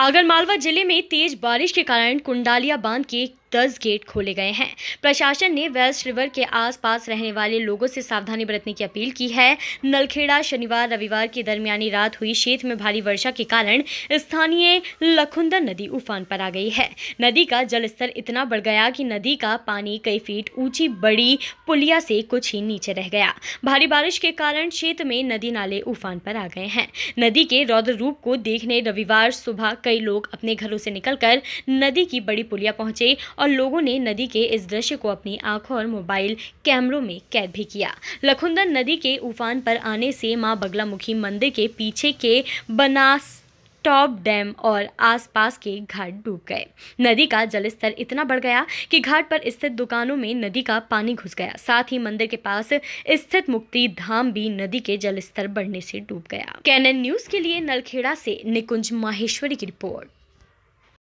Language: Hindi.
आगरमालवा जिले में तेज बारिश के कारण कुंडालिया बांध के दस गेट खोले गए हैं प्रशासन ने वेस्ट रिवर के आसपास रहने वाले लोगों से सावधानी बरतने की अपील की है नलखेड़ा शनिवार रविवार की दरमियानी रात हुई क्षेत्र में भारी वर्षा के कारण स्थानीय लखुंदर नदी उफान पर आ गई है नदी का जलस्तर इतना बढ़ गया कि नदी का पानी कई फीट ऊंची बड़ी पुलिया से कुछ ही नीचे रह गया भारी बारिश के कारण क्षेत्र में नदी नाले उफान पर आ गए हैं नदी के रौद्र रूप को देखने रविवार सुबह कई लोग अपने घरों से निकलकर नदी की बड़ी पुलिया पहुंचे और लोगों ने नदी के इस दृश्य को अपनी आंखों और मोबाइल कैमरों में कैद भी किया लखुंदर नदी के उफान पर आने से माँ बगलामुखी मंदिर के पीछे के बनास टॉप डैम और आसपास के घाट डूब गए नदी का जलस्तर इतना बढ़ गया कि घाट पर स्थित दुकानों में नदी का पानी घुस गया साथ ही मंदिर के पास स्थित मुक्ति धाम भी नदी के जलस्तर बढ़ने से डूब गया कैनन न्यूज के लिए नलखेड़ा से निकुंज माहेश्वरी की रिपोर्ट